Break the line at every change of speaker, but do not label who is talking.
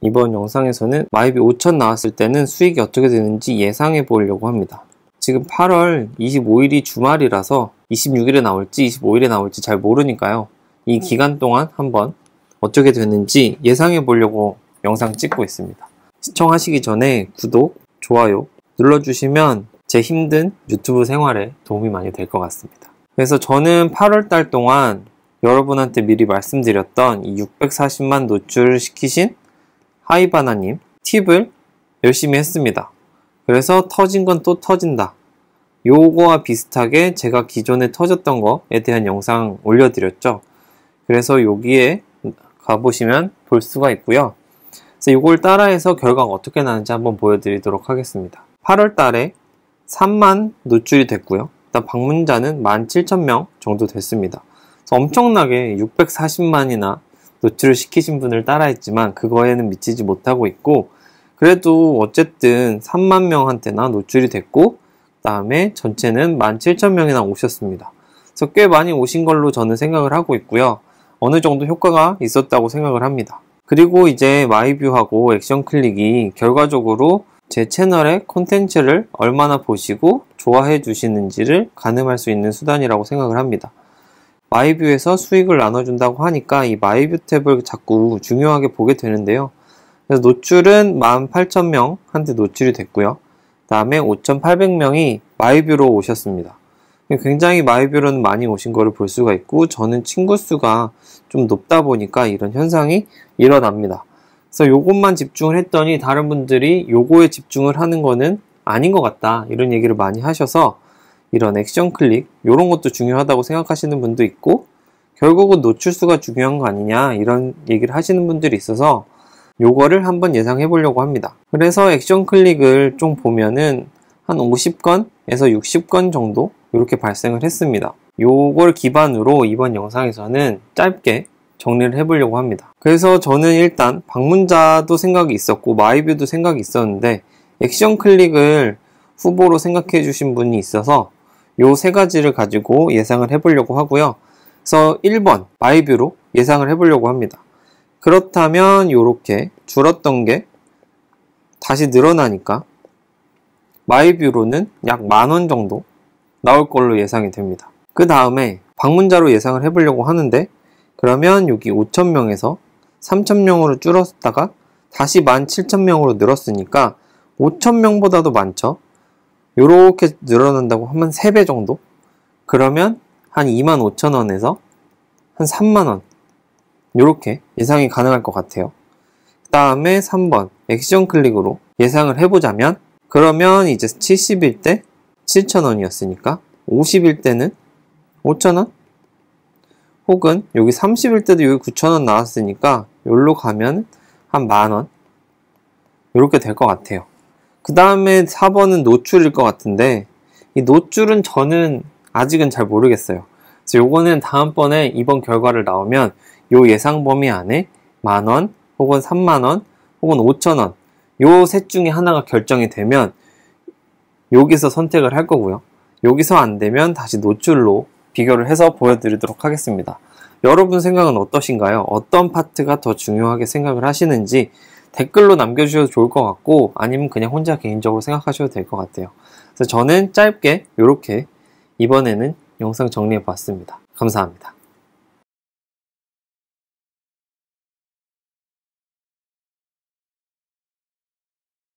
이번 영상에서는 마이비 5천 나왔을 때는 수익이 어떻게 되는지 예상해 보려고 합니다. 지금 8월 25일이 주말이라서 26일에 나올지 25일에 나올지 잘 모르니까요. 이 네. 기간 동안 한번 어떻게 되는지 예상해 보려고 영상 찍고 있습니다. 시청하시기 전에 구독, 좋아요 눌러주시면 제 힘든 유튜브 생활에 도움이 많이 될 것 같습니다. 그래서 저는 8월 달 동안 여러분한테 미리 말씀드렸던 이 640만 노출시키신 하이바나님, 팁을 열심히 했습니다. 그래서 터진 건 또 터진다. 요거와 비슷하게 제가 기존에 터졌던 거에 대한 영상 올려드렸죠. 그래서 여기에 가보시면 볼 수가 있고요. 그래서 이걸 따라해서 결과가 어떻게 나는지 한번 보여드리도록 하겠습니다. 8월 달에 3만 노출이 됐고요. 일단 방문자는 17,000명 정도 됐습니다. 엄청나게 640만이나 노출을 시키신 분을 따라했지만 그거에는 미치지 못하고 있고 그래도 어쨌든 3만 명한테나 노출이 됐고 그다음에 전체는 17,000명이나 오셨습니다. 그래서 꽤 많이 오신 걸로 저는 생각을 하고 있고요. 어느 정도 효과가 있었다고 생각을 합니다. 그리고 이제 마이뷰하고 액션 클릭이 결과적으로 제 채널의 콘텐츠를 얼마나 보시고 좋아해 주시는지를 가늠할 수 있는 수단이라고 생각을 합니다. 마이뷰에서 수익을 나눠준다고 하니까 이 마이뷰 탭을 자꾸 중요하게 보게 되는데요. 그래서 노출은 18,000명한테 노출이 됐고요. 그 다음에 5,800명이 마이뷰로 오셨습니다. 굉장히 마이뷰로는 많이 오신 거를 볼 수가 있고 저는 친구 수가 좀 높다 보니까 이런 현상이 일어납니다. 그래서 이것만 집중을 했더니 다른 분들이 요거에 집중을 하는 거는 아닌 것 같다 이런 얘기를 많이 하셔서 이런 액션 클릭 이런 것도 중요하다고 생각하시는 분도 있고 결국은 노출수가 중요한 거 아니냐 이런 얘기를 하시는 분들이 있어서 요거를 한번 예상해 보려고 합니다. 그래서 액션 클릭을 좀 보면은 한 50건에서 60건 정도 이렇게 발생을 했습니다. 요걸 기반으로 이번 영상에서는 짧게 정리를 해보려고 합니다. 그래서 저는 일단 방문자도 생각이 있었고 마이뷰도 생각이 있었는데 액션 클릭을 후보로 생각해 주신 분이 있어서 요세 가지를 가지고 예상을 해보려고 하고요. 그래서 1번 마이뷰로 예상을 해보려고 합니다. 그렇다면 이렇게 줄었던 게 다시 늘어나니까 마이뷰로는 약 만원 정도 나올 걸로 예상이 됩니다. 그 다음에 방문자로 예상을 해보려고 하는데 그러면 여기 5천명에서3천명으로 줄었다가 다시 17,000명으로 늘었으니까 5천명보다도 많죠. 이렇게 늘어난다고 하면 3배 정도? 그러면 한 25,000원에서 한 3만원 이렇게 예상이 가능할 것 같아요. 그 다음에 3번 액션 클릭으로 예상을 해보자면 그러면 이제 70일 때 7,000원이었으니까 50일 때는 5,000원? 혹은 여기 30일 때도 여기 9,000원 나왔으니까 여기로 가면 한 만원 이렇게 될 것 같아요. 그 다음에 4번은 노출일 것 같은데 이 노출은 저는 아직은 잘 모르겠어요. 그래서 요거는 다음번에 이번 결과를 나오면 요 예상 범위 안에 만원 혹은 3만원 혹은 5천원 요 셋 중에 하나가 결정이 되면 여기서 선택을 할 거고요. 여기서 안 되면 다시 노출로 비교를 해서 보여드리도록 하겠습니다. 여러분 생각은 어떠신가요? 어떤 파트가 더 중요하게 생각을 하시는지 댓글로 남겨주셔도 좋을 것 같고 아니면 그냥 혼자 개인적으로 생각하셔도 될 것 같아요. 그래서 저는 짧게 이렇게 이번에는 영상 정리해 봤습니다. 감사합니다.